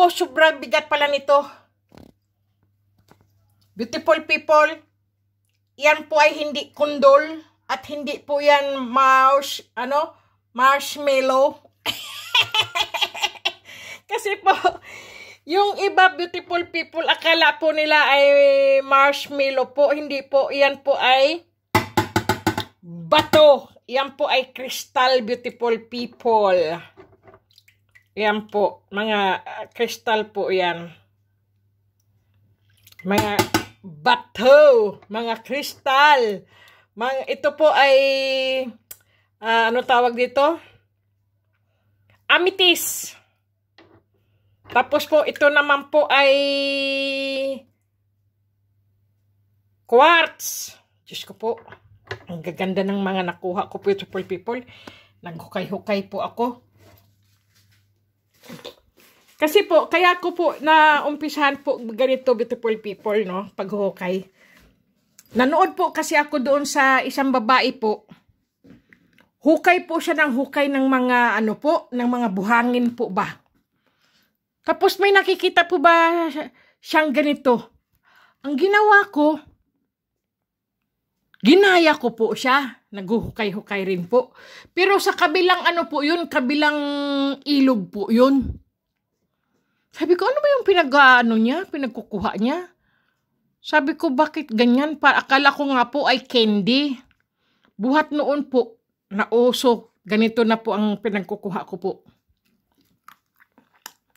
Nako, sobrang bigat pala nito. Beautiful people, yan po ay hindi kundol at hindi po yan marsh, ano, marshmallow. Kasi po, yung iba beautiful people, akala po nila ay marshmallow po. Hindi po, yan po ay bato. Yan po ay crystal beautiful people. Yan po, mga ah, crystal po yan. Mga bato, mga crystal. Mga, ito po ay, uh, ano tawag dito? Amethyst. Tapos po, ito naman po ay quartz. Diyos ko po, ang gaganda ng mga nakuha ko po, beautiful people. Naghukay-hukay po ako. Kasi po, kaya ko po na umpisahan po ganito beautiful people, no? Paghukay. Nanood po kasi ako doon sa isang babae po. Hukay po siya ng hukay ng mga ano po, ng mga buhangin po ba. Tapos may nakikita po ba siyang ganito. Ang ginawa ko, Ginaya ko po siya. Naghuhukay-hukay rin po. Pero sa kabilang ano po yun, kabilang ilog po yun. Sabi ko, ano ba yung pinag-ano niya, pinagkukuha niya? Sabi ko, bakit ganyan? Para, akala ko nga po ay candy. Buhat noon po, nauso. Ganito na po ang pinagkukuha ko po.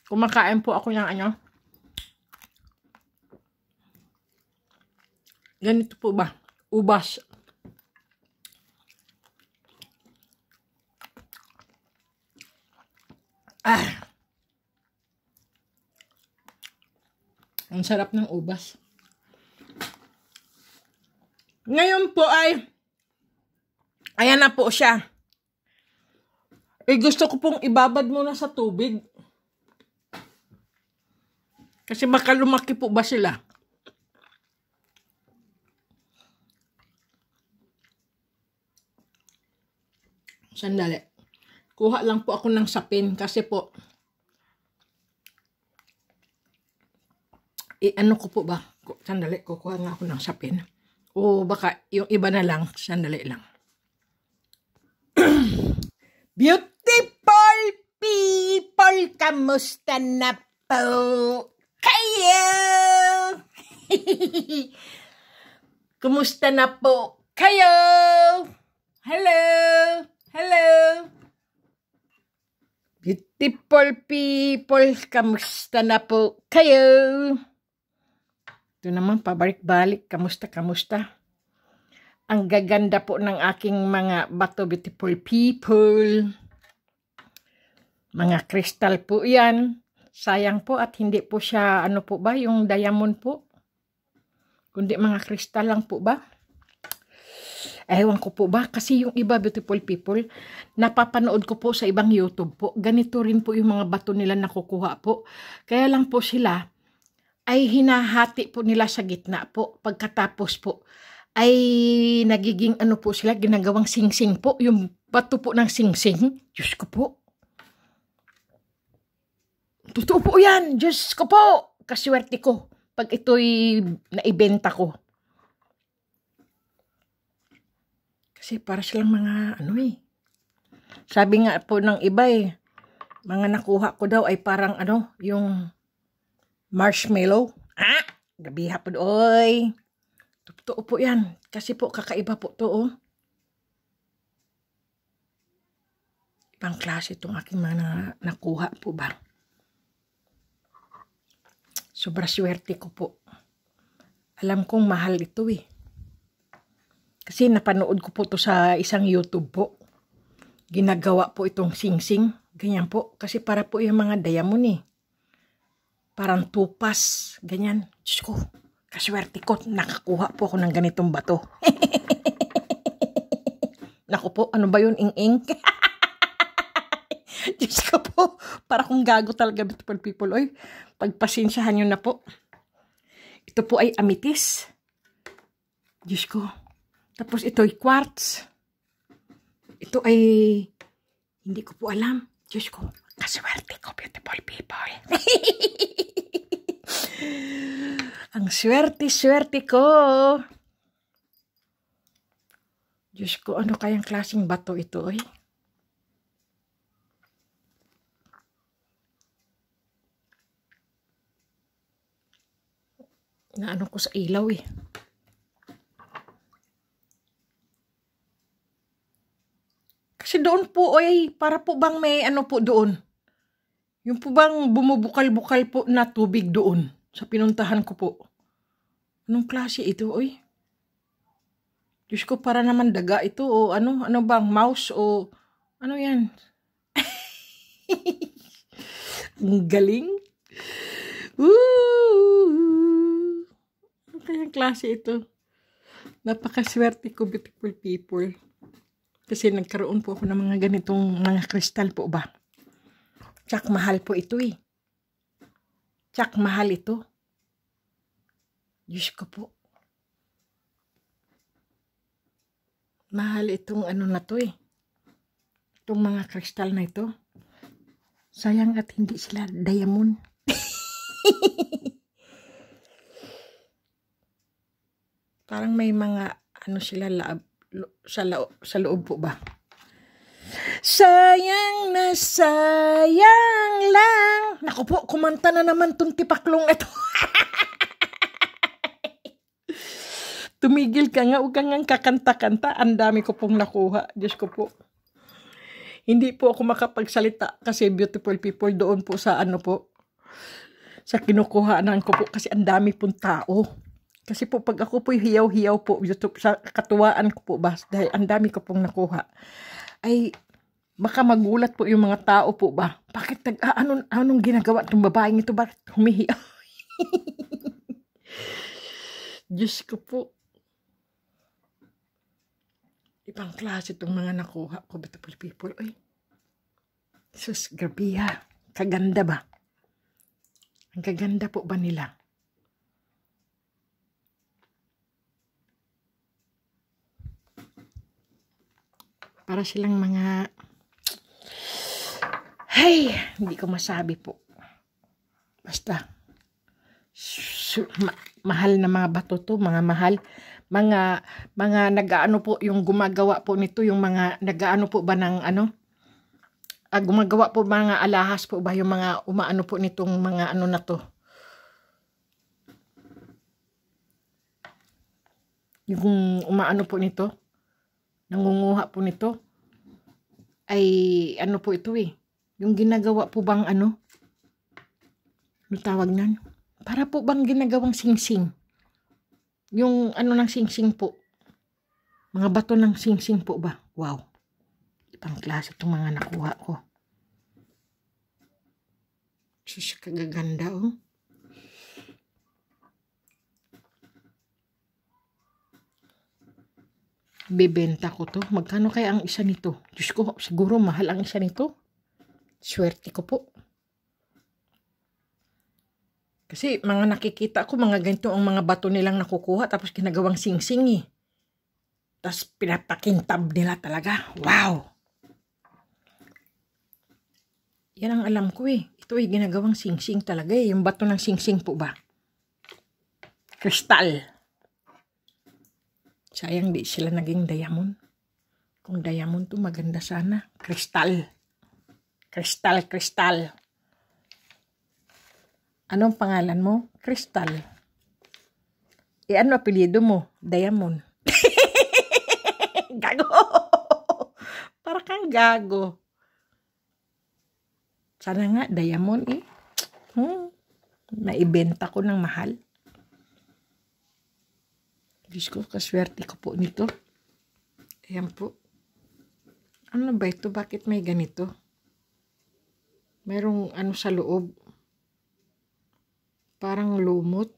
Kumakain po ako ng ano. Ganito po ba? ubas. Ah! Ang sarap ng ubas. Ngayon po ay, ayan na po siya. Eh, gusto ko pong ibabad muna sa tubig. Kasi makalumaki po ba sila? Sandali. Kuha lang po ako ng sapin kasi po E ano ko po ba? Sandali, kukuha nga ako ng sapin. O baka yung iba na lang, sandali lang. Beautiful people, kamusta na po kayo? Kumusta na po kayo? Hello! Hello! Beautiful people, kamusta na po kayo? Ito naman, pabalik-balik, kamusta, kamusta? Ang gaganda po ng aking mga bato beautiful people. Mga kristal po yan. Sayang po at hindi po siya, ano po ba, yung diamond po. Kundi mga kristal lang po ba? Ewan ko po ba, kasi yung iba beautiful people, napapanood ko po sa ibang YouTube po, ganito rin po yung mga bato nila nakukuha po. Kaya lang po sila, ay hinahati po nila sa gitna po, pagkatapos po, ay nagiging ano po sila, ginagawang singsing -sing po, yung bato po ng singsing. -sing. Diyos ko po. Totoo po yan, Diyos ko po. Kaswerte ko pag ito'y naibenta ko. Kasi para silang mga ano eh. Sabi nga po ng iba eh, mga nakuha ko daw ay parang ano, yung marshmallow. Ah! Gabi hapon, oy! Totoo po yan. Kasi po, kakaiba po to, oh. Ibang klase itong aking mga nakuha po ba. Sobra swerte ko po. Alam kong mahal ito eh. Kasi napanood ko po to sa isang YouTube po. Ginagawa po itong singsing. -sing. Ganyan po. Kasi para po yung mga diamond eh. Parang tupas. Ganyan. Diyos ko. Kaswerte ko. Nakakuha po ako ng ganitong bato. Naku po. Ano ba yun? Ing-ing? Diyos ko po. Para kong gago talaga beautiful people. Oy, pagpasensyahan nyo na po. Ito po ay amitis. Diyos ko. Tapos ito'y quartz. Ito ay hindi ko po alam. Diyos ko, kaswerte ko, beautiful people. Ang swerte-swerte ko. Diyos ko, ano kayang klaseng bato ito ay? Naano ko sa ilaw eh. Kasi doon po, oy, para po bang may ano po doon. Yung po bang bumubukal-bukal po na tubig doon sa pinuntahan ko po. Anong klase ito, oy? Diyos ko, para naman daga ito o ano, ano bang, mouse o ano yan? Ang galing. Woo! Ano kayang klase ito? Napakaswerte ko, beautiful people. Kasi nagkaroon po ako ng mga ganitong mga kristal po ba. Tsak mahal po ito eh. Tsak mahal ito. Diyos ko po. Mahal itong ano na to eh. Itong mga kristal na ito. Sayang at hindi sila diamond. Parang may mga ano sila lab sa, loob, sa loob po ba? Sayang na sayang lang. Naku po, kumanta na naman tong tipaklong ito. Tumigil ka nga, huwag kang kakanta-kanta. Ang dami ko pong nakuha. Diyos ko po. Hindi po ako makapagsalita kasi beautiful people doon po sa ano po. Sa kinukuhaan ko po kasi ang dami pong tao. Kasi po pag ako po hiyaw-hiyaw po YouTube, sa katuwaan ko po ba dahil ang dami ko pong nakuha. Ay baka magulat po yung mga tao po ba. Bakit nag ah, anong, anong ginagawa ng babaeng ito? Bakit humihiyaw? Diyos ko po. Ibang klase itong mga nakuha ko, beautiful people. Ay, sus, grabe ha. Kaganda ba? Ang kaganda po ba nila? Para silang mga... Hey! Hindi ko masabi po. Basta. Ma mahal na mga bato to. Mga mahal. Mga, mga nagaano po yung gumagawa po nito. Yung mga nagaano po ba ng ano? uh, gumagawa po mga alahas po ba yung mga umaano po nitong mga ano na to yung umaano po nito nangunguha po nito ay ano po ito eh. Yung ginagawa po bang ano? Ano tawag nan? Para po bang ginagawang singsing? Yung ano ng singsing po? Mga bato ng singsing po ba? Wow. Ibang klase itong mga nakuha ko. Sus, kagaganda oh. Bibenta ko to. Magkano kaya ang isa nito? Diyos ko, siguro mahal ang isa nito. Swerte ko po. Kasi mga nakikita ko, mga ganito ang mga bato nilang nakukuha tapos ginagawang singsing eh. Tapos pinapakintab nila talaga. Wow! Yan ang alam ko eh. Ito ay eh, ginagawang singsing talaga eh. Yung bato ng singsing po ba? Kristal. Sayang di sila naging diamond. Kung diamond to maganda sana. Kristal. Kristal, kristal. Anong pangalan mo? Kristal. E ano apelyido mo? Diamond. gago. Para kang gago. Sana nga, diamond eh. Hmm. Naibenta ko ng mahal. Diyos ko, kaswerte ko po nito. Ayan po. Ano ba ito? Bakit may ganito? Merong ano sa loob. Parang lumot.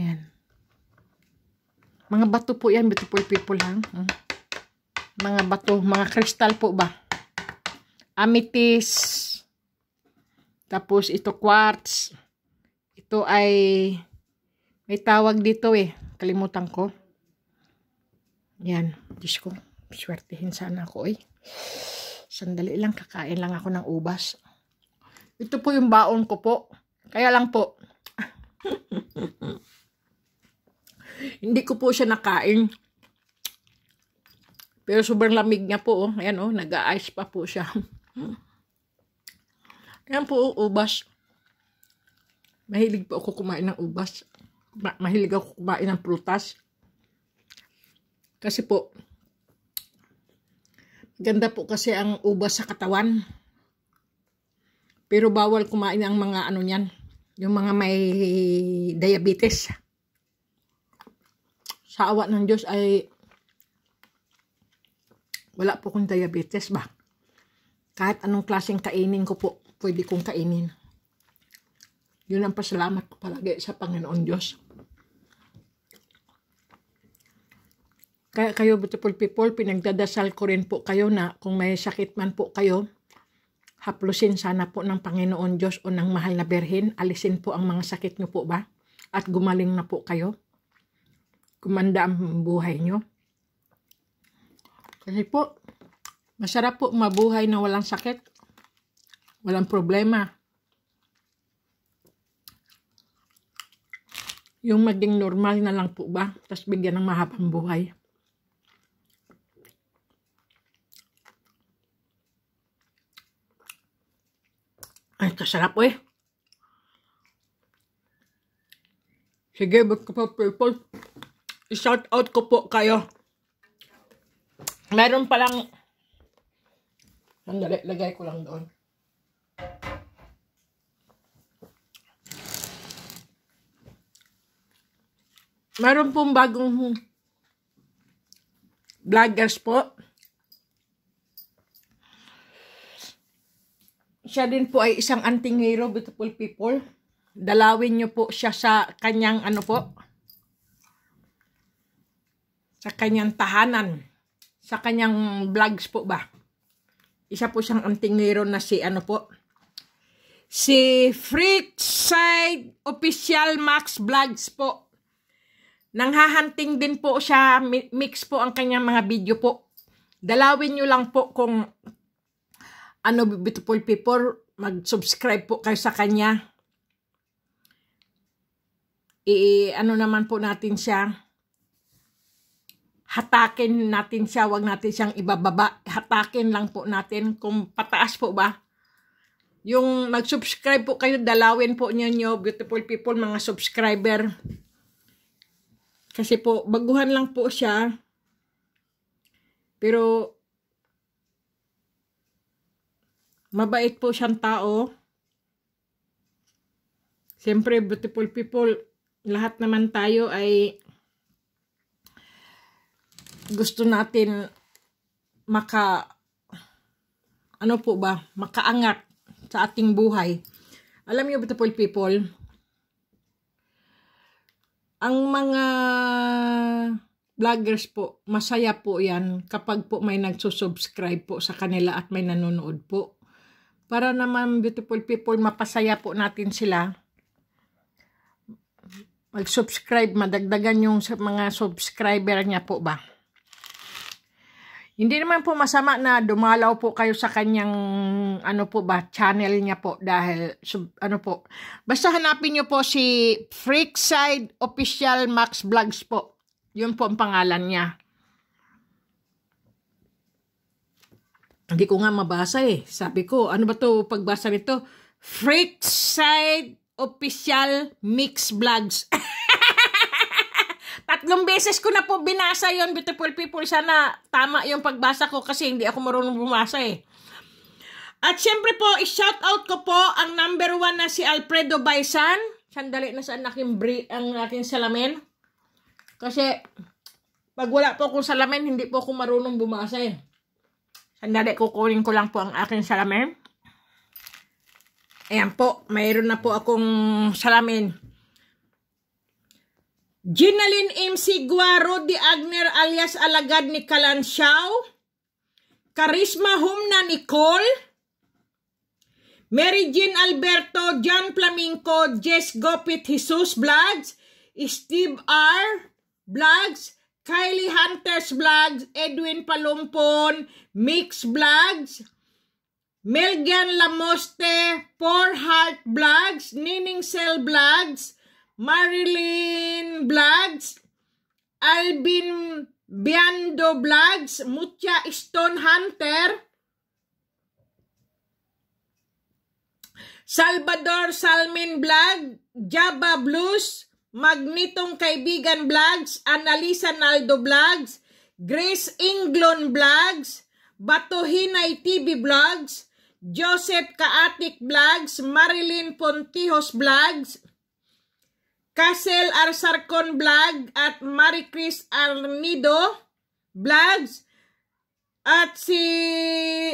Ayan. Mga bato po yan, beautiful people lang. Hmm? Mga bato, mga kristal po ba? Amethyst. Tapos ito quartz. Ito ay may tawag dito eh. Kalimutan ko. Yan. Diyos ko. Swertihin sana ako eh. Sandali lang. Kakain lang ako ng ubas. Ito po yung baon ko po. Kaya lang po. Hindi ko po siya nakain. Pero sobrang lamig niya po. Oh. Ayan oh. Nag-ice pa po siya. Yan po, oh, ubas. Mahilig po ako kumain ng ubas. Ma mahilig ako kumain ng prutas. Kasi po, ganda po kasi ang ubas sa katawan. Pero bawal kumain ang mga ano niyan, yung mga may diabetes. Sa awa ng Diyos ay wala po kong diabetes ba. Kahit anong klaseng kainin ko po pwede kong kainin. Yun ang pasalamat ko palagi sa Panginoon Diyos. Kaya kayo, beautiful people, pinagdadasal ko rin po kayo na kung may sakit man po kayo, haplusin sana po ng Panginoon Diyos o ng mahal na berhin, alisin po ang mga sakit nyo po ba? At gumaling na po kayo. Kumanda ang buhay nyo. Kasi po, masarap po mabuhay na walang sakit. Walang problema. Yung maging normal na lang po ba? Tapos bigyan ng mahabang buhay. Ay, kasarap eh. Sige, ko po, purple? I-shout out ko po kayo. Meron palang... Sandali, lagay ko lang doon. meron pong bagong vloggers po. Siya din po ay isang anting hero, beautiful people. Dalawin niyo po siya sa kanyang ano po, sa kanyang tahanan, sa kanyang vlogs po ba. Isa po siyang anting hero na si ano po, si Fritz Side Official Max Vlogs po. Nanghahunting din po siya, mix po ang kanyang mga video po. Dalawin nyo lang po kung ano beautiful people, mag-subscribe po kayo sa kanya. I ano naman po natin siya hatakin natin siya, wag natin siyang ibababa. Hatakin lang po natin kung pataas po ba. Yung mag-subscribe po kayo, dalawin po niyo beautiful people, mga subscriber. Kasi po, baguhan lang po siya. Pero, mabait po siyang tao. Siyempre, beautiful people, lahat naman tayo ay gusto natin maka ano po ba, makaangat sa ating buhay. Alam niyo beautiful people, ang mga vloggers po, masaya po yan kapag po may nagsusubscribe po sa kanila at may nanonood po. Para naman beautiful people, mapasaya po natin sila. Mag-subscribe, madagdagan yung mga subscriber niya po ba? Hindi naman po masama na dumalaw po kayo sa kanyang ano po ba channel niya po dahil sub, ano po. Basta hanapin niyo po si Freakside Official Max Vlogs po. 'Yun po ang pangalan niya. Hindi ko nga mabasa eh. Sabi ko, ano ba 'to pagbasa nito? Freakside Official Mix Vlogs. Tatlong beses ko na po binasa yon beautiful people. Sana tama yung pagbasa ko kasi hindi ako marunong bumasa eh. At syempre po, i-shout out ko po ang number one na si Alfredo Baisan. Sandali na saan aking, ang aking salamin. Kasi pag wala po akong salamin, hindi po ako marunong bumasa eh. Sandali, kukunin ko lang po ang aking salamin. Ayan po, mayroon na po akong salamin. Ginalin MC Guaro de Agner alias Alagad ni Kalansiaw, Karisma Humna Nicole, Mary Jean Alberto, John Flamingo, Jess Gopit Jesus Vlogs, Steve R. Vlogs, Kylie Hunters Vlogs, Edwin Palumpon, Mix Vlogs, Melgan Lamoste, Four Heart Vlogs, Nining Cell Vlogs, Marilyn Blags, Alvin Biando Blags, Mutya Stone Hunter, Salvador Salmin Vlog, Java Blues, Magnitong Kaibigan Vlogs, Analisa Naldo Vlogs, Grace Inglon Vlogs, Batuhinay TV Vlogs, Joseph Kaatik Vlogs, Marilyn Pontihos Vlogs, Casel Arsarcon Vlog at Marie Chris Arnido Vlogs at si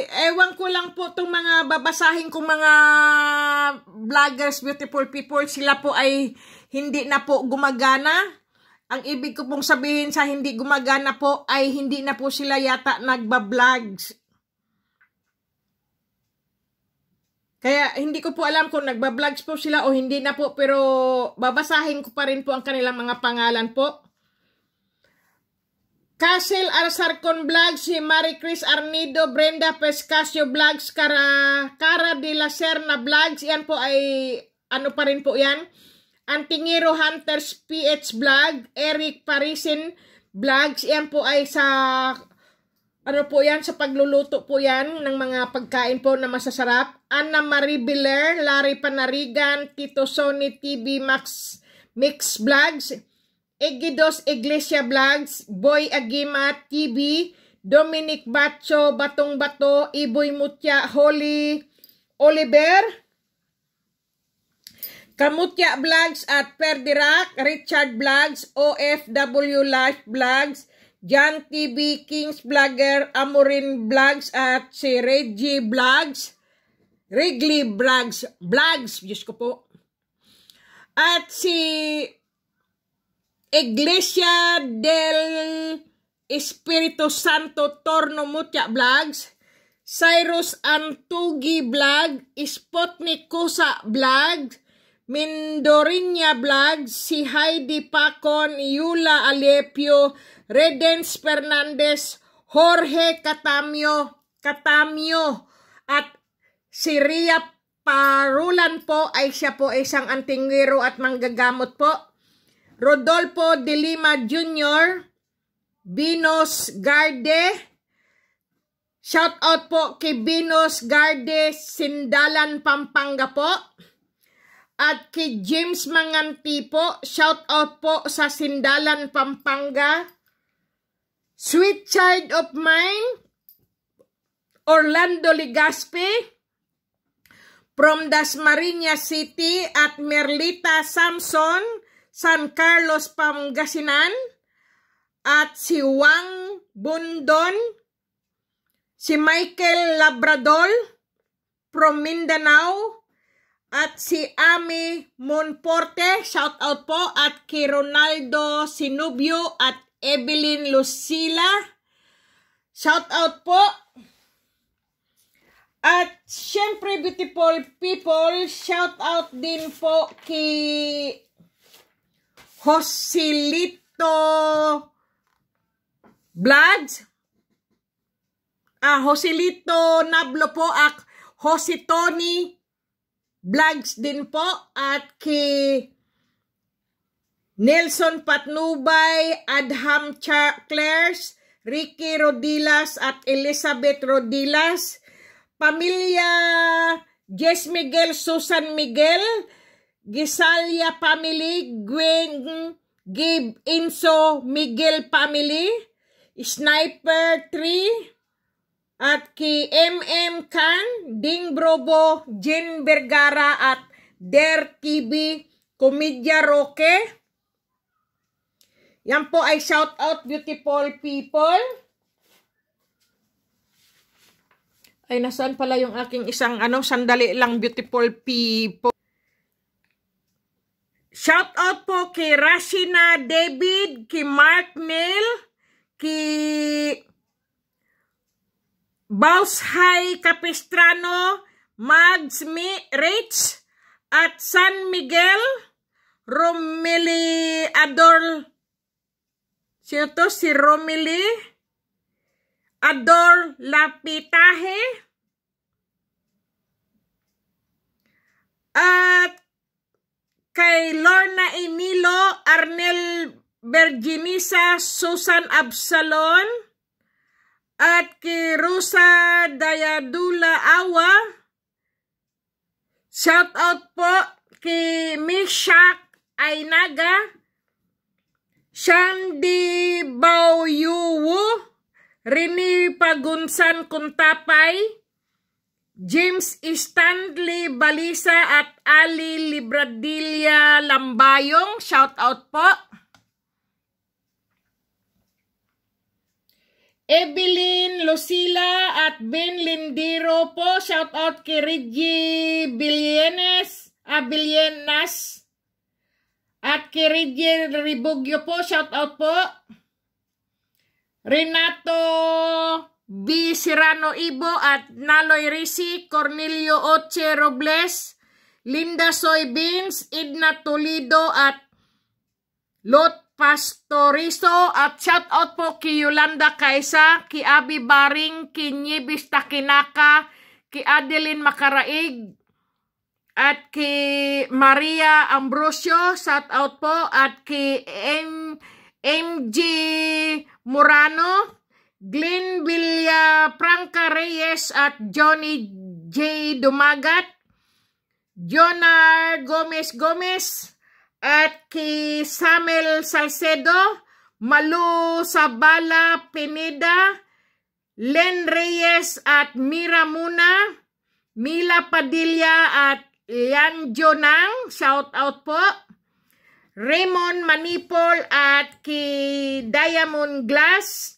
ewan ko lang po itong mga babasahin kong mga vloggers, beautiful people, sila po ay hindi na po gumagana. Ang ibig ko pong sabihin sa hindi gumagana po ay hindi na po sila yata nagba-vlogs Kaya hindi ko po alam kung nagba-vlogs po sila o hindi na po pero babasahin ko pa rin po ang kanilang mga pangalan po. Castle Arsarcon Vlogs, si Marie Chris Arnido, Brenda Pescasio Vlogs, Cara, Cara de la Serna Vlogs, yan po ay ano pa rin po yan. Antingiro Hunters PH Vlog, Eric Parisin Vlogs, yan po ay sa ano po yan? Sa pagluluto po yan ng mga pagkain po na masasarap. Anna Marie Biller, Larry Panarigan, Tito Sony TV Max Mix Vlogs, Egidos Iglesia Vlogs, Boy Agima TV, Dominic Bacho, Batong Bato, Iboy Mutya, Holy Oliver, Kamutya Vlogs at Perdirac, Richard Vlogs, OFW Life Vlogs, John TV Kings Vlogger, Amorin Vlogs at si Reggie Vlogs, Wrigley Vlogs, Vlogs, Diyos ko po. At si Iglesia del Espiritu Santo Torno Mutia Vlogs, Cyrus Antugi Vlog, Spotnik Kusa Vlogs, Mindorinya Vlog, si Heidi Pacon, Yula Alepio, Redens Fernandez, Jorge Catamio, Catamio, at si Ria Parulan po ay siya po isang antingwiro at manggagamot po. Rodolfo De Lima Jr., Binos Garde, shout out po kay Binos Garde, Sindalan, Pampanga po. At kay James Manganti shout out po sa Sindalan, Pampanga. Sweet Child of Mine, Orlando Ligaspi, from Dasmariña City at Merlita Samson, San Carlos, Pangasinan, at si Wang Bundon, si Michael Labrador, from Mindanao, at si Ami Monforte, shout out po. At kay Ronaldo Sinubio at Evelyn Lucila. Shout out po. At syempre beautiful people, shout out din po kay Joselito Bloods. Ah, Joselito Nablo po. Ak Jose Tony Vlogs din po at kay Nelson Patnubay, Adham Clares, Ricky Rodilas at Elizabeth Rodilas, pamilya Jess Miguel, Susan Miguel, Gisalia family, Gwen, Gabe Inso, Miguel family, Sniper 3, at kay MM Khan, Ding Brobo, Jin Vergara at Der TV Comedia Roque. Yan po ay shout out beautiful people. Ay nasaan pala yung aking isang ano sandali lang beautiful people. Shout out po kay Rashina David, kay Mark Neil, kay Baushay Capistrano, Mags Mi Rich, at San Miguel Romili Adol. Sino to? Si Romili Adol Lapitahe. At kay Lorna Inilo Arnel Virginisa Susan Absalon at kay Rosa Dayadula Awa. Shout out po kay Mishak Ainaga, Shandi Baoyuwo, Rini Pagunsan Kuntapay, James Stanley Balisa at Ali Libradilla Lambayong. Shout out po. Evelyn Lucila at Ben Lindiro po. Shout out kay Reggie Billenes, ah, At kay Reggie Ribugyo po. Shout out po. Renato B. Serrano Ibo at Naloy Risi, Cornelio Oche Robles, Linda Soybeans, Idna Toledo at Lot Pastorizo at shout out po kay Yolanda Kaisa, kay Abi Baring, kay Nyibis Takinaka, kay Adeline Makaraig, at ki Maria Ambrosio, shout out po, at ki M MG Murano, Glenn Villa Franca Reyes at Johnny J. Dumagat, Jonah Gomez Gomez, at kay Samuel Salcedo, Malu Sabala Pineda, Len Reyes at Mira Muna, Mila Padilla at Lian Jonang, shout out po. Raymond Manipol at kay Diamond Glass,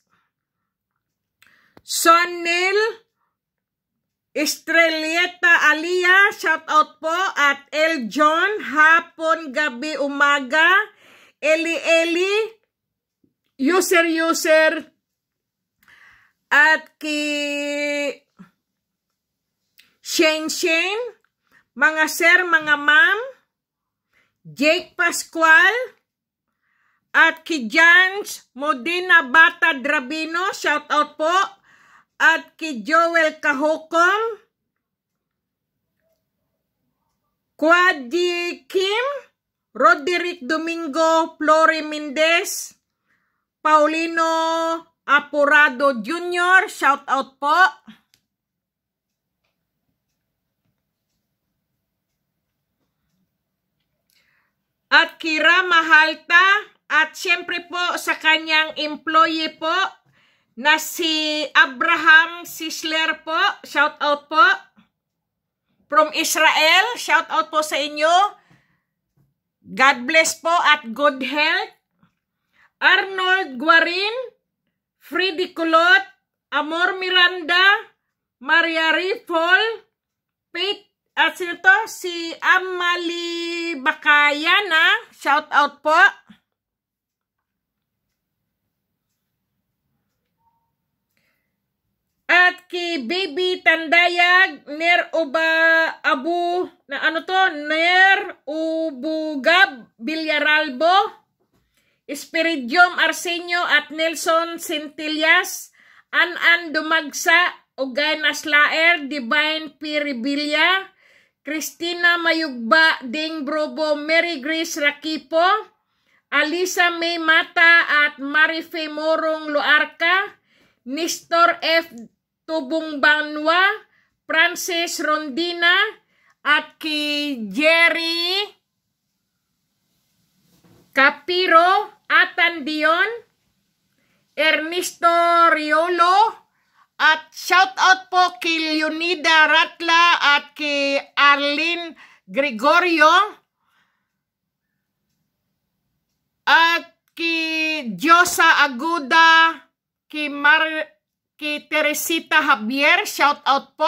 Sonil Estrelita Alia, shout out po. At El John, hapon, gabi, umaga. Eli Eli, user user. At ki Shane Shane, mga sir, mga ma'am. Jake Pascual. At ki Jans Modina Bata Drabino, shout out po at kay Joel Kahukong, Kwadi Kim, Roderick Domingo Flore Mendez, Paulino Apurado Jr., shout out po. At Kira Mahalta, at siyempre po sa kanyang employee po, na si Abraham Sisler po. Shout out po. From Israel, shout out po sa inyo. God bless po at good health. Arnold Guarin, Freddy Culot, Amor Miranda, Maria Rifol, Pete, at ah, sino to? Si Amali Bakayana. Ah. Shout out po. At kay Baby Tandayag, Ner Oba Abu, na ano to? Ner Ubugab Bilyaralbo Espiridium Arsenio at Nelson Centillas, Anan Dumagsa, Ugay Naslaer, Divine P. Rebilla, Christina Mayugba, Ding Brobo, Mary Grace Rakipo, Alisa May Mata at Marife Morong Luarca, Nestor F. Tubong Banwa, Francis Rondina, at kay Jerry Capiro, Atan Dion, Ernesto Riolo, at shout out po kay Leonida Ratla at kay Arlene Gregorio at kay Diosa Aguda, kay Mar Kay Teresita Javier, shout out po.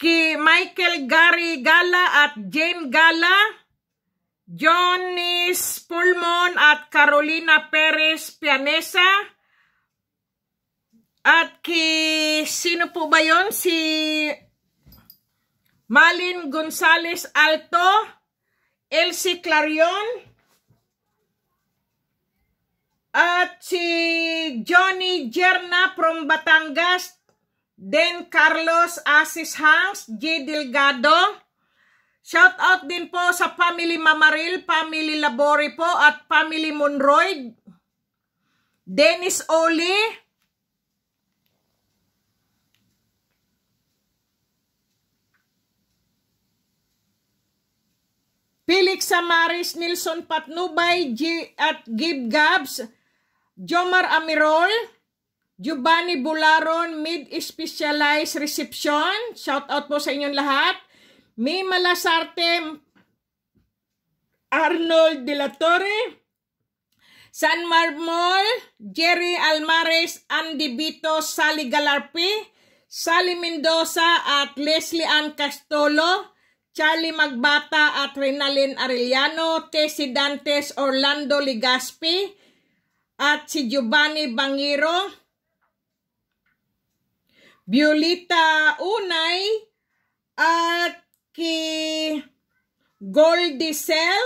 Kay Michael Gary Gala at Jane Gala. Jonis Pulmon at Carolina Perez Pianesa. At kay sino po ba yon Si Malin Gonzales Alto, Elsie Clarion, at si Johnny Jerna from Batangas. Then Carlos Asis Hanks, G. Delgado. Shout out din po sa family Mamaril, family Labori po at family Monroy. Dennis Oli. Felix Samaris, Nilson Patnubay, G at Gib Gabs. Jomar Amirol, Giovanni Bularon, Mid-Specialized Reception. Shout out po sa inyong lahat. May Malasarte, Arnold De La Torre, San Marmol, Jerry Almares, Andy Vito, Sally Galarpi, Sally Mendoza at Leslie Ann Castolo, Charlie Magbata at Renalyn Arellano, Tessie Dantes, Orlando Ligaspi, at si Giovanni Bangiro, Violeta Unay, at ki Goldie Cell,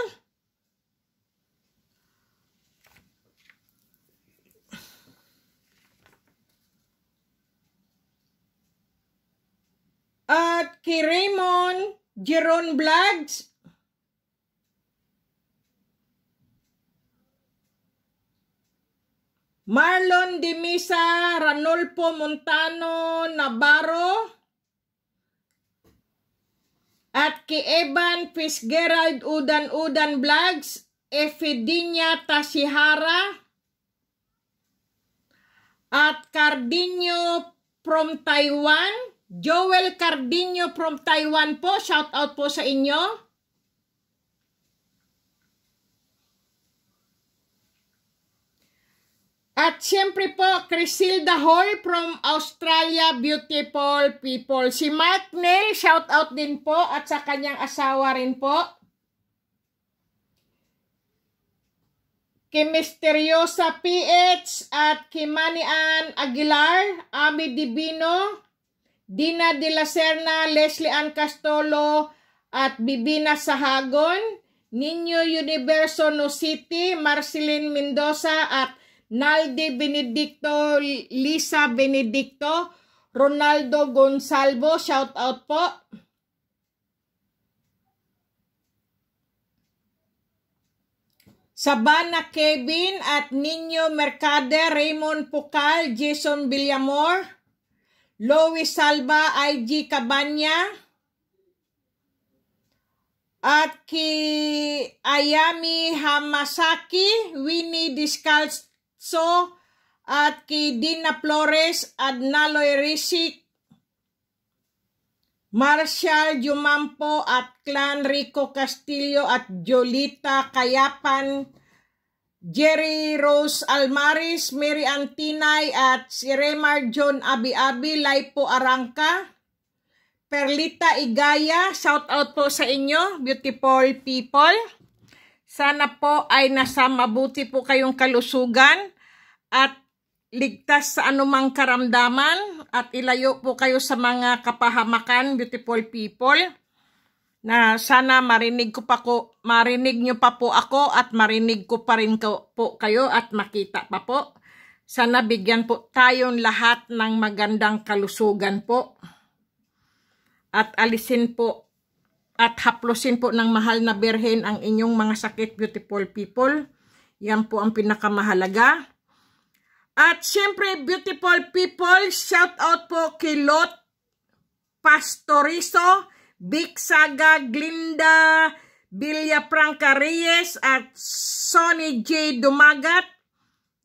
at kay Raymond Jeron Blags Marlon Dimisa, Ranulfo Montano, Navarro, at kay Evan Fitzgerald Udan Udan Vlogs, Efedinia Tasihara, at Cardinio from Taiwan, Joel Cardinio from Taiwan po, shout out po sa inyo. At siyempre po, Crisilda Hall from Australia, beautiful people. Si Mark Nell, shout out din po at sa kanyang asawa rin po. Kimisteryosa PH at Kimanian Aguilar, Ami Divino, Dina De La Serna, Leslie Ann Castolo at Bibina Sahagon, Ninyo Universo No City, Marceline Mendoza at Naldi Benedicto, Lisa Benedicto, Ronaldo Gonsalvo, shout out po. Sabana Kevin at Nino Mercade, Raymond Pukal, Jason Villamor, Louis Salva, IG Cabanya, at ki Ayami Hamasaki, Winnie Discals So, at kay Dina Flores at Naloy Risik, Marshall Jumampo at Clan Rico Castillo at Jolita Kayapan, Jerry Rose Almaris, Mary Antinay at si Remar John Abi-Abi, Laipo Arangka, Perlita Igaya, shout out po sa inyo, beautiful people. Sana po ay nasa mabuti po kayong kalusugan at ligtas sa anumang karamdaman at ilayo po kayo sa mga kapahamakan, beautiful people. Na sana marinig ko pa ko, marinig nyo pa po ako at marinig ko pa rin ko, po kayo at makita pa po. Sana bigyan po tayong lahat ng magandang kalusugan po. At alisin po at haplosin po ng mahal na berhen ang inyong mga sakit, beautiful people. Yan po ang pinakamahalaga. At syempre, beautiful people, shout out po kay Lot Pastorizo, Big Saga, Glinda, Bilya Franca Reyes, at Sonny J. Dumagat,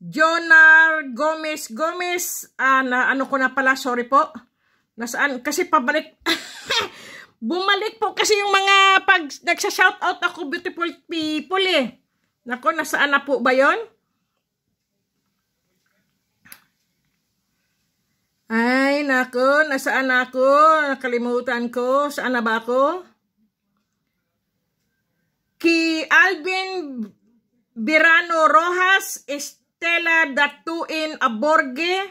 Jonar Gomez Gomez, ah, na, ano ko na pala, sorry po. Nasaan? Kasi pabalik. Bumalik po kasi yung mga pag nagsa out ako beautiful people eh. Nako, nasaan na po ba yon? Ay, nako, nasaan ako? Nakalimutan ko. Saan na ba ako? Ki Alvin Birano Rojas, Estela Datuin Aborge,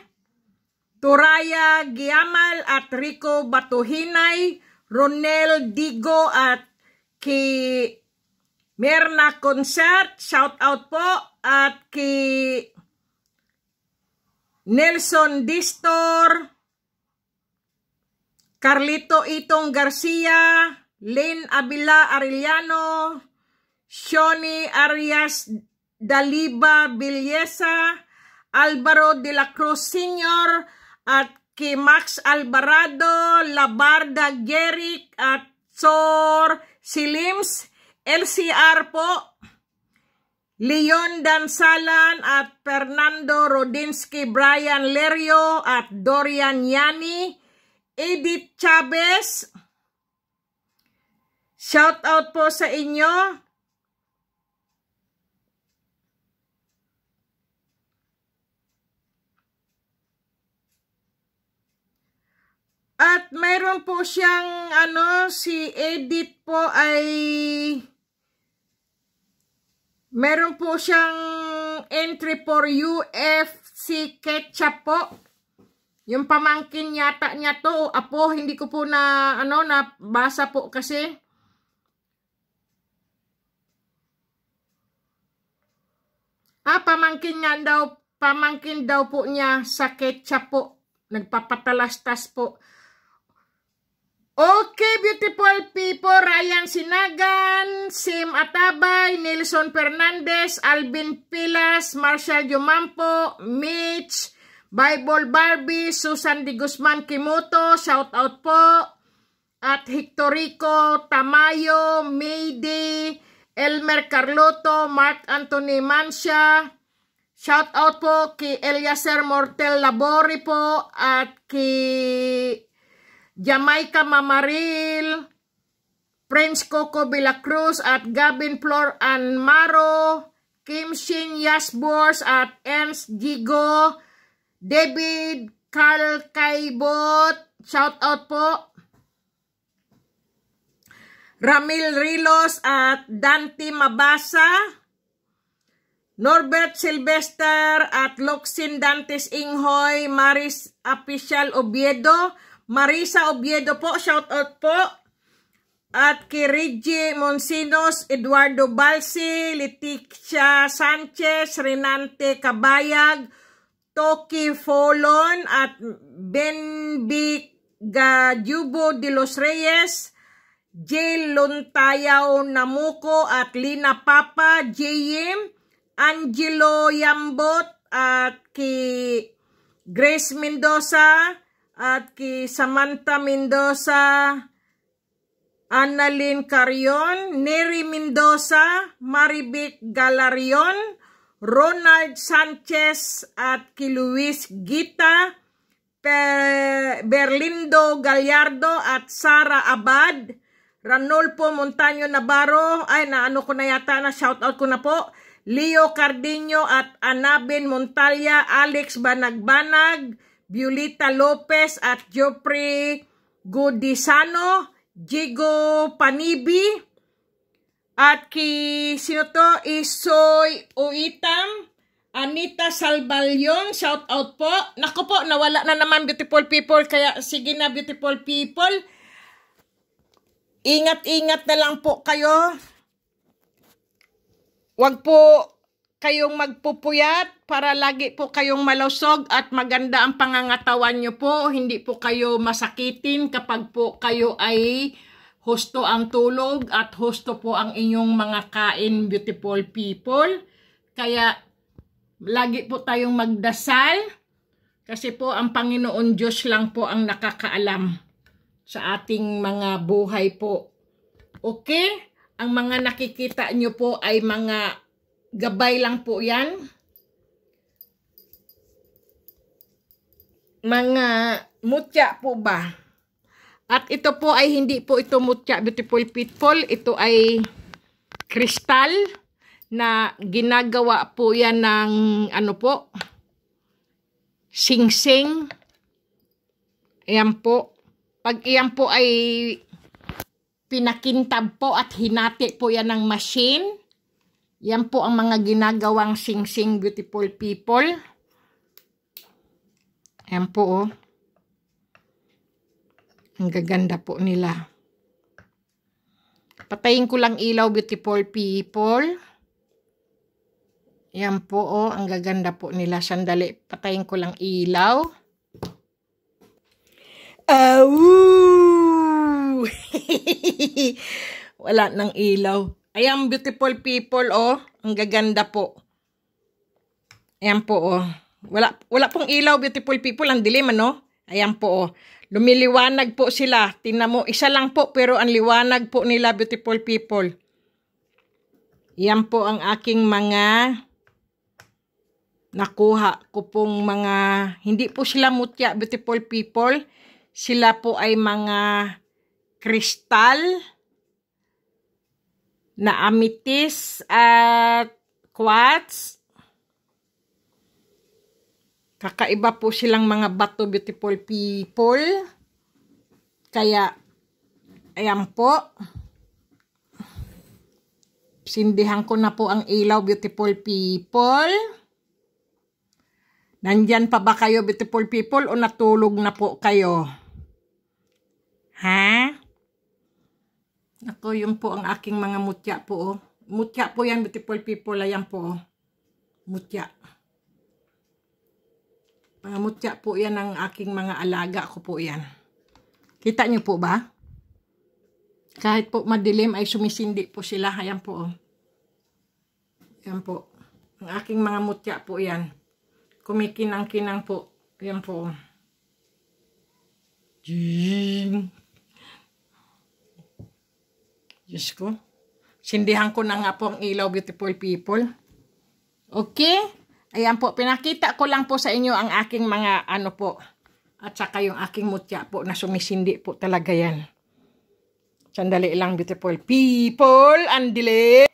Toraya Giamal at Rico Batuhinay, Ronel Digo at ki Merna Concert, shout out po at ki Nelson Distor, Carlito Itong Garcia, Lynn Abila Arellano, Shoni Arias Daliba Villesa, Alvaro de la Cruz Sr. at kay Max Alvarado, Labarda Geric at Sor Silims, LCR po. Leon Dansalan at Fernando Rodinsky, Brian Lerio at Dorian Yani, Edith Chavez. Shout out po sa inyo. At mayroon po siyang ano si Edith po ay Meron po siyang entry for UFC Ketchup po. Yung pamangkin yata niya to, apo, hindi ko po na, ano, na basa po kasi. Ah, pamangkin nga daw, pamangkin daw po niya sa ketchup po. Nagpapatalastas po. Okay, beautiful people, Rayang Sinagan, Sim Atabay, Nelson Fernandez, Alvin Pilas, Marshall Yumampo, Mitch, Bible Barbie, Susan Di Guzman Kimoto, shout out po, at Hectorico Tamayo, Mayday, Elmer Carlotto, Mark Anthony Mancia, shout out po kay Eliaser Mortel Labori po, at kay Jamaica Mamaril, Prince Coco Villacruz at Gavin Flor and Maro, Kim Shin Yasbors at Ernst Gigo, David Carl Kaibot, shout out po. Ramil Rilos at Dante Mabasa, Norbert Silvester at Luxin Dantes Inghoy, Maris Apisyal Obiedo, Marisa Obiedo po, shout out po. At kay Monsinos, Eduardo Balsi, Leticia Sanchez, Renante Cabayag, Toki Folon, at Benbi Gajubo de los Reyes, J. Lontayaw Namuko, at Lina Papa, J.M., Angelo Yambot, at kay Grace Mendoza, at kay Samantha Mendoza, Annalyn Carion, Neri Mendoza, Maribic Galarion, Ronald Sanchez at kay Luis Gita, Berlindo Gallardo at Sara Abad, Ranolfo Montaño Navarro, ay naano ko na yata na shout out ko na po, Leo Cardinho at Anabin Montalya, Alex Banagbanag, Violeta Lopez at Geoffrey Godisano, Jigo Panibi, at kay sino to? Isoy Uitam, Anita Salbalyon, shout out po. Naku po, nawala na naman beautiful people, kaya sige na beautiful people. Ingat-ingat na lang po kayo. Huwag po kayong magpupuyat para lagi po kayong malusog at maganda ang pangangatawan nyo po. Hindi po kayo masakitin kapag po kayo ay husto ang tulog at husto po ang inyong mga kain beautiful people. Kaya lagi po tayong magdasal kasi po ang Panginoon Diyos lang po ang nakakaalam sa ating mga buhay po. Okay? Ang mga nakikita nyo po ay mga Gabay lang po yan. Mga mutya po ba? At ito po ay hindi po ito mutya beautiful people. Ito ay kristal na ginagawa po yan ng ano po singsing -sing. ayan po pag iyan po ay pinakintab po at hinati po yan ng machine yan po ang mga ginagawang sing-sing beautiful people. Yan po oh. Ang gaganda po nila. Patayin ko lang ilaw beautiful people. Yan po oh. Ang gaganda po nila. Sandali. Patayin ko lang ilaw. Awoo! Wala ng ilaw. Ayan, beautiful people, oh. Ang gaganda po. Ayan po, oh. Wala, wala pong ilaw, beautiful people. Ang dilim, ano? Ayan po, oh. Lumiliwanag po sila. Tingnan mo, isa lang po, pero ang liwanag po nila, beautiful people. Ayan po ang aking mga nakuha ko pong mga, hindi po sila mutya, beautiful people. Sila po ay mga kristal na amethyst at quartz. Kakaiba po silang mga bato beautiful people. Kaya, ayan po. Sindihan ko na po ang ilaw beautiful people. Nandyan pa ba kayo beautiful people o natulog na po kayo? Ha? Ako, yun po ang aking mga mutya po. Oh. Mutya po yan, beautiful people. Ayan po. Oh. Mutya. Mga mutya po yan ang aking mga alaga ko po yan. Kita nyo po ba? Kahit po madilim ay sumisindi po sila. Ayan po. Oh. Ayan po. Ang aking mga mutya po yan. Kumikinang-kinang po. Ayan po. Jing! Diyos ko. Sindihan ko na nga po ang ilaw, beautiful people. Okay? Ayan po, pinakita ko lang po sa inyo ang aking mga ano po. At saka yung aking mutya po na sumisindi po talaga yan. Sandali lang, beautiful people. Andile.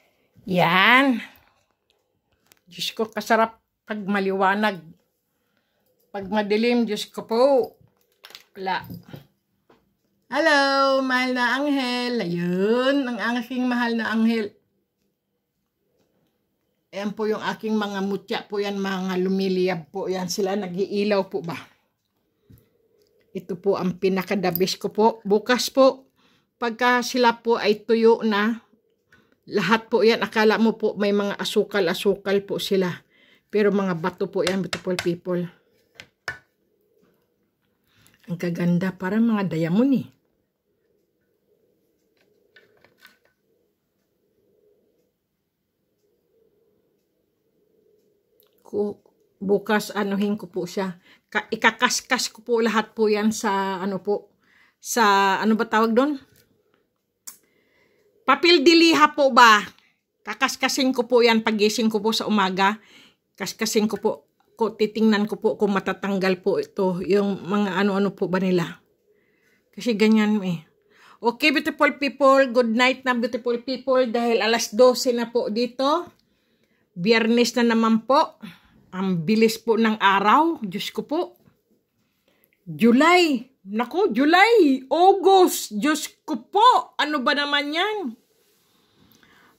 Yan. Diyos ko, kasarap pag maliwanag. Pag madilim, Diyos ko po. Wala. Hello, mahal na anghel. Ayun, ang aking mahal na anghel. Ayan po yung aking mga mutya po yan, mga lumiliyab po yan. Sila nagiilaw po ba? Ito po ang pinakadabis ko po. Bukas po, pagka sila po ay tuyo na, lahat po yan, akala mo po may mga asukal-asukal po sila. Pero mga bato po yan, beautiful people. Ang kaganda, parang mga diamond eh. ko bukas anuhin ko po siya. ikakaskas ko po lahat po 'yan sa ano po sa ano ba tawag doon? Papel diliha po ba? Kakaskasin ko po 'yan pagising ko po sa umaga. Kaskasin ko po ko titingnan ko po kung matatanggal po ito yung mga ano-ano po ba nila. Kasi ganyan eh. Okay beautiful people, good night na beautiful people dahil alas 12 na po dito. Biyernes na naman po. Ang bilis po ng araw, Diyos ko po. July, nako, July, August, Diyos ko po. Ano ba naman yan?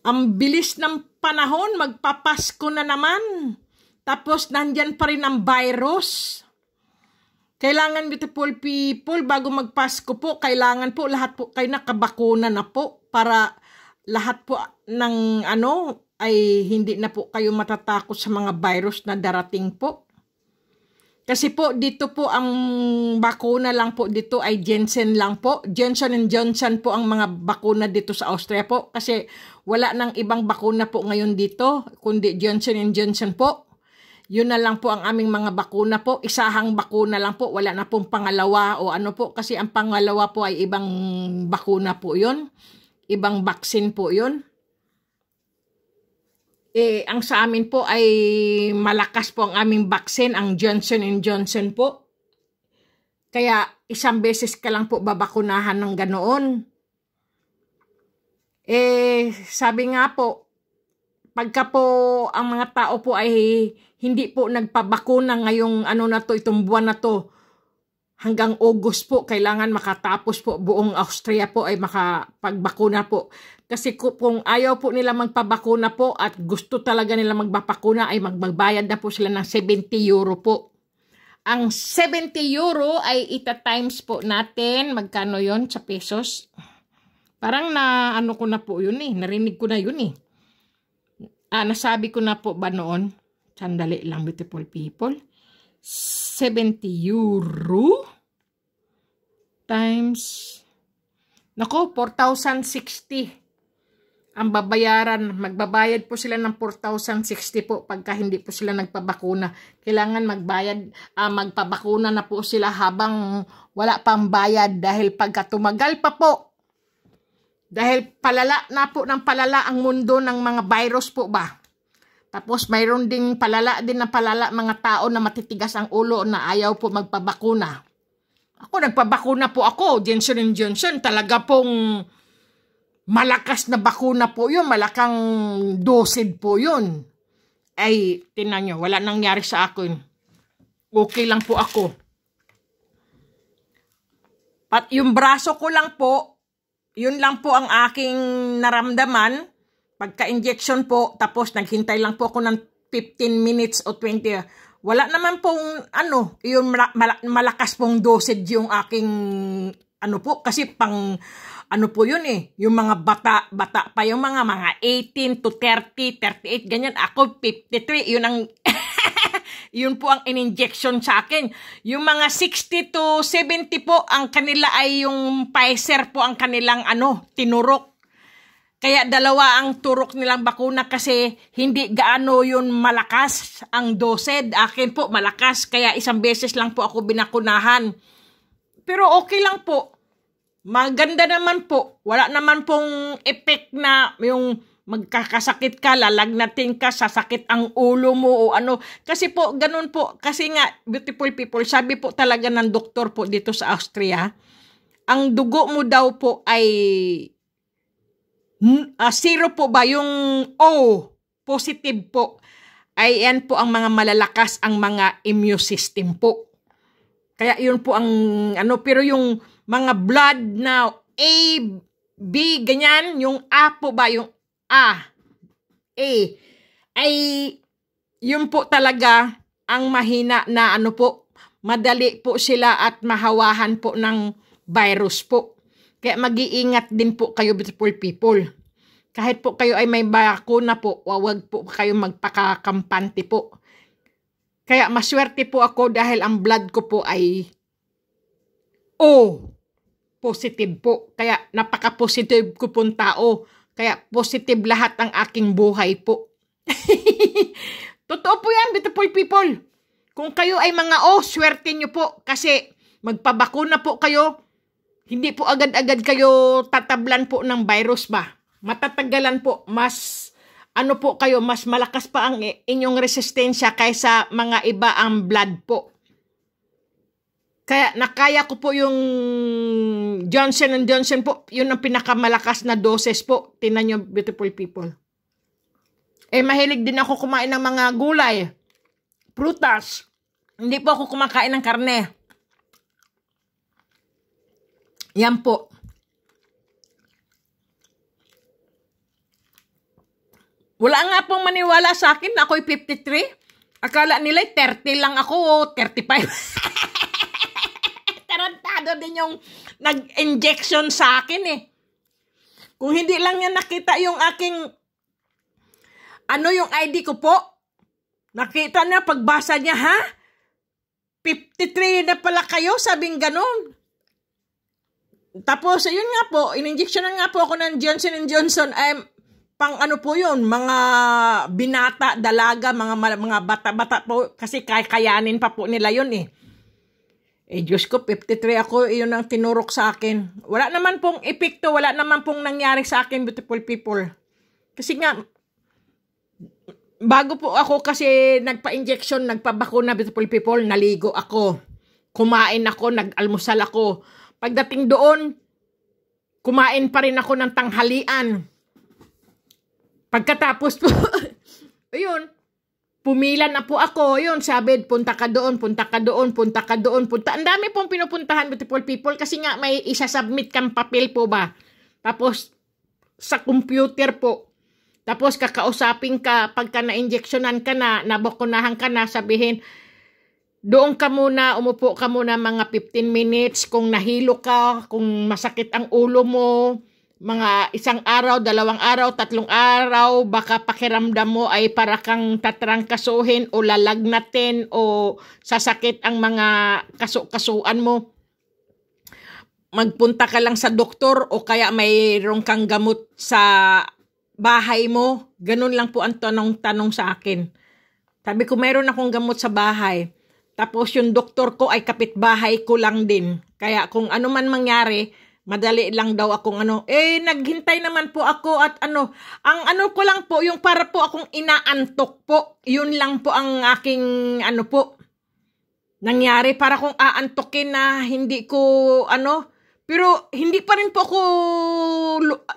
Ang bilis ng panahon, magpapasko na naman. Tapos nandyan pa rin ang virus. Kailangan beautiful people, bago magpasko po, kailangan po lahat po kayo nakabakuna na po para lahat po ng ano, ay hindi na po kayo matatakot sa mga virus na darating po. Kasi po dito po ang bakuna lang po dito ay Jensen lang po. Johnson and Johnson po ang mga bakuna dito sa Austria po kasi wala nang ibang bakuna po ngayon dito kundi Johnson and Johnson po. Yun na lang po ang aming mga bakuna po. Isahang bakuna lang po. Wala na pong pangalawa o ano po kasi ang pangalawa po ay ibang bakuna po yun. Ibang vaccine po yun eh, ang sa amin po ay malakas po ang aming vaccine, ang Johnson Johnson po. Kaya isang beses ka lang po babakunahan ng ganoon. Eh, sabi nga po, pagka po ang mga tao po ay hindi po nagpabakuna ngayong ano na to, itong buwan na to, hanggang August po kailangan makatapos po buong Austria po ay makapagbakuna po. Kasi kung ayaw po nila magpabakuna po at gusto talaga nila magpapakuna ay magbabayad na po sila ng 70 euro po. Ang 70 euro ay ita times po natin. Magkano yon sa pesos? Parang na ano ko na po yun eh. Narinig ko na yun eh. Ah, nasabi ko na po ba noon? Sandali lang beautiful people. 70 euro times nako 4,060 ang babayaran magbabayad po sila ng 4,060 po pagka hindi po sila nagpabakuna kailangan magbayad uh, magpabakuna na po sila habang wala pang bayad dahil pagka tumagal pa po dahil palala na po ng palala ang mundo ng mga virus po ba tapos mayroon ding palala din na palala mga tao na matitigas ang ulo na ayaw po magpabakuna. Ako nagpabakuna po ako, Johnson Johnson, talaga pong malakas na bakuna po yun, malakang dosid po yun. Ay, tinan nyo, wala nangyari sa akin. Okay lang po ako. Pat yung braso ko lang po, yun lang po ang aking naramdaman Pagka-injection po, tapos naghintay lang po ako ng 15 minutes o 20. Wala naman pong ano, yung malakas pong dosage yung aking ano po kasi pang ano po yun eh, yung mga bata, bata pa yung mga mga 18 to 30, 38 ganyan. Ako 53, yun ang yun po ang in-injection sa akin. Yung mga 60 to 70 po ang kanila ay yung Pfizer po ang kanilang ano, tinurok kaya dalawa ang turok nilang bakuna kasi hindi gaano yun malakas ang dosed. Akin po malakas kaya isang beses lang po ako binakunahan. Pero okay lang po. Maganda naman po. Wala naman pong effect na yung magkakasakit ka, lalagnatin ka, sasakit ang ulo mo o ano. Kasi po, ganun po. Kasi nga, beautiful people, sabi po talaga ng doktor po dito sa Austria, ang dugo mo daw po ay uh, zero po ba yung O, positive po, ay yan po ang mga malalakas ang mga immune system po. Kaya yun po ang ano, pero yung mga blood na A, B, ganyan, yung A po ba, yung A, A, ay yun po talaga ang mahina na ano po, madali po sila at mahawahan po ng virus po. Kaya mag-iingat din po kayo beautiful people. Kahit po kayo ay may bakuna po, wag po kayo magpakakampante po. Kaya maswerte po ako dahil ang blood ko po ay O. Positive po. Kaya napaka-positive ko pong tao. Kaya positive lahat ang aking buhay po. Totoo po yan, beautiful people. Kung kayo ay mga O, swerte nyo po. Kasi magpabakuna po kayo hindi po agad-agad kayo tatablan po ng virus ba? Matatagalan po, mas ano po kayo, mas malakas pa ang inyong resistensya kaysa mga iba ang blood po. Kaya nakaya ko po yung Johnson and Johnson po, yun ang pinakamalakas na doses po. Tinan nyo, beautiful people. Eh, mahilig din ako kumain ng mga gulay, prutas. Hindi po ako kumakain ng karne. Yan po. Wala nga pong maniwala sa akin na ako'y 53. Akala nila 30 lang ako, 35. Tarantado din yung nag-injection sa akin eh. Kung hindi lang niya nakita yung aking ano yung ID ko po, nakita niya pagbasa niya ha? 53 na pala kayo, sabing ganun. Tapos, ayun nga po, in-injection nga po ako ng Johnson Johnson. Ay, eh, pang ano po yun, mga binata, dalaga, mga mga bata-bata po, kasi kakayanin pa po nila yun eh. Eh, Diyos ko, 53 ako, iyon ang tinurok sa akin. Wala naman pong epekto, wala naman pong nangyari sa akin, beautiful people. Kasi nga, bago po ako kasi nagpa-injection, nagpabakuna, beautiful people, naligo ako. Kumain ako, nag-almusal ako Pagdating doon, kumain pa rin ako ng tanghalian. Pagkatapos po, ayun, pumila na po ako. Yun, sabi, punta ka doon, punta ka doon, punta ka doon, punta. Ang dami pong pinupuntahan, beautiful people, kasi nga may isasubmit kang papel po ba. Tapos, sa computer po. Tapos, kakausapin ka, pagka na-injectionan ka na, nabakunahan ka na, sabihin, doon ka muna, umupo ka muna mga 15 minutes. Kung nahilo ka, kung masakit ang ulo mo, mga isang araw, dalawang araw, tatlong araw, baka pakiramdam mo ay para kang tatrangkasuhin o lalagnatin o sasakit ang mga kaso-kasuan mo. Magpunta ka lang sa doktor o kaya mayroong kang gamot sa bahay mo. Ganun lang po ang tanong-tanong sa akin. Sabi ko, mayroon akong gamot sa bahay. Tapos yung doktor ko ay kapitbahay ko lang din. Kaya kung ano man mangyari, madali lang daw akong ano. Eh, naghintay naman po ako at ano. Ang ano ko lang po, yung para po akong inaantok po. Yun lang po ang aking ano po. Nangyari para kung aantokin na hindi ko ano. Pero hindi pa rin po ako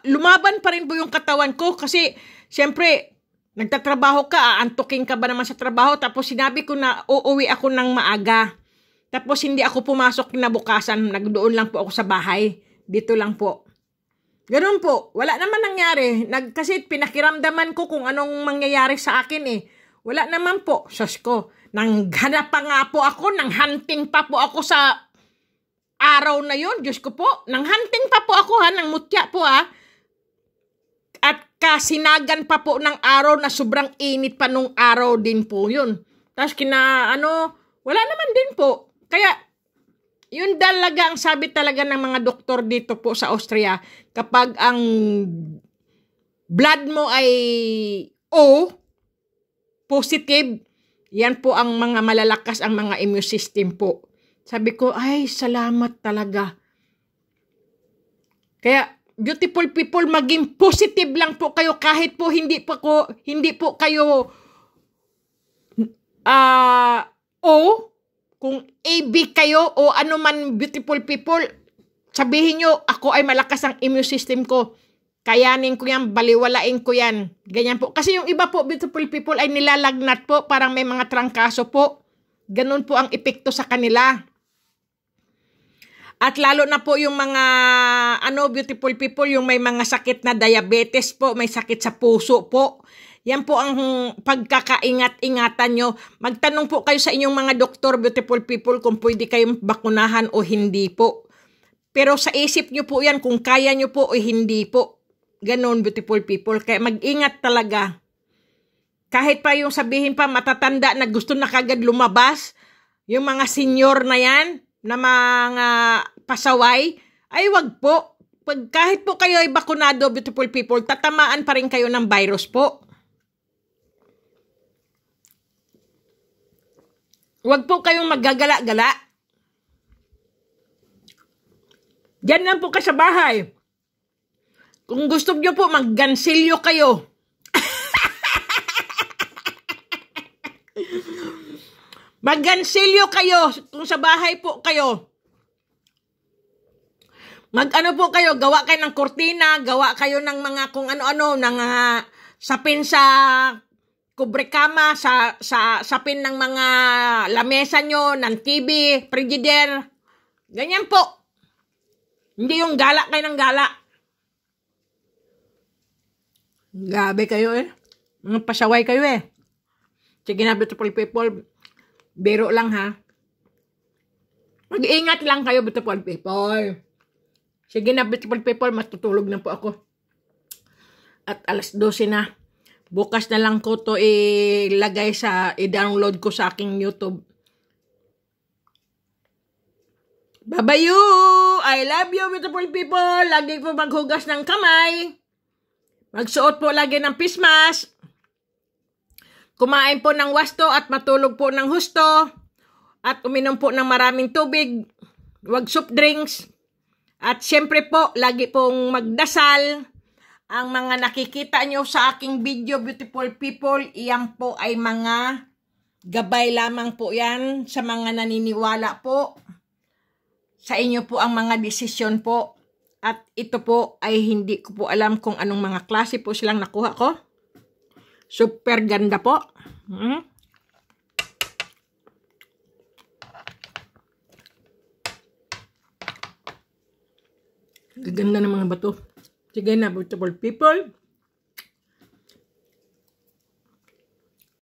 lumaban pa rin po yung katawan ko kasi syempre Nagtatrabaho ka, aantukin ka ba naman sa trabaho? Tapos sinabi ko na uuwi ako ng maaga. Tapos hindi ako pumasok na bukasan, nagdoon lang po ako sa bahay. Dito lang po. Ganun po, wala naman nangyari. Nag, kasi pinakiramdaman ko kung anong mangyayari sa akin eh. Wala naman po, sos ko. Nanghanap pa nga po ako, nanghanting pa po ako sa araw na yon Diyos ko po. Nanghanting pa po ako ha, nang mutya po ha kasinagan pa po ng araw na sobrang init pa nung araw din po yun. Tapos kina, ano, wala naman din po. Kaya, yun dalaga ang sabi talaga ng mga doktor dito po sa Austria, kapag ang blood mo ay O, positive, yan po ang mga malalakas ang mga immune system po. Sabi ko, ay, salamat talaga. Kaya, beautiful people, maging positive lang po kayo kahit po hindi po ko hindi po kayo ah uh, o kung AB kayo o ano man beautiful people, sabihin nyo, ako ay malakas ang immune system ko. Kayanin ko yan, baliwalain ko yan. Ganyan po. Kasi yung iba po, beautiful people ay nilalagnat po, parang may mga trangkaso po. Ganun po ang epekto sa kanila. At lalo na po yung mga ano beautiful people, yung may mga sakit na diabetes po, may sakit sa puso po. Yan po ang pagkakaingat-ingatan nyo. Magtanong po kayo sa inyong mga doktor, beautiful people, kung pwede kayong bakunahan o hindi po. Pero sa isip nyo po yan, kung kaya nyo po o hindi po. Ganon, beautiful people. Kaya mag-ingat talaga. Kahit pa yung sabihin pa, matatanda na gusto na kagad lumabas, yung mga senior na yan, na mga pasaway, ay wag po. Pag, kahit po kayo ay bakunado, beautiful people, tatamaan pa rin kayo ng virus po. Wag po kayong maggagala-gala. Diyan lang po ka sa bahay. Kung gusto niyo po, maggansilyo kayo. Maggansilyo kayo kung sa bahay po kayo. Mag-ano po kayo, gawa kayo ng kurtina, gawa kayo ng mga kung ano-ano, ng uh, sapin sa kubrekama, sa, sa sapin ng mga lamesa nyo, ng TV, frigider. Ganyan po. Hindi yung gala kayo ng gala. Gabi kayo eh. Mga pasaway kayo eh. Sige na, beautiful people. Biro lang ha. mag ingat lang kayo, beautiful people. Sige na, beautiful people, matutulog na po ako. At alas 12 na. Bukas na lang ko to ilagay sa, i-download ko sa aking YouTube. Babayu! I love you, beautiful people! Lagi po maghugas ng kamay. Magsuot po lagi ng face mask. Kumain po ng wasto at matulog po ng husto at uminom po ng maraming tubig, wag soup drinks. At siyempre po, lagi pong magdasal. Ang mga nakikita nyo sa aking video, beautiful people, iyan po ay mga gabay lamang po yan sa mga naniniwala po. Sa inyo po ang mga desisyon po. At ito po ay hindi ko po alam kung anong mga klase po silang nakuha ko. Super ganda po. Hmm? Gaganda ng mga bato. Sige na, beautiful people.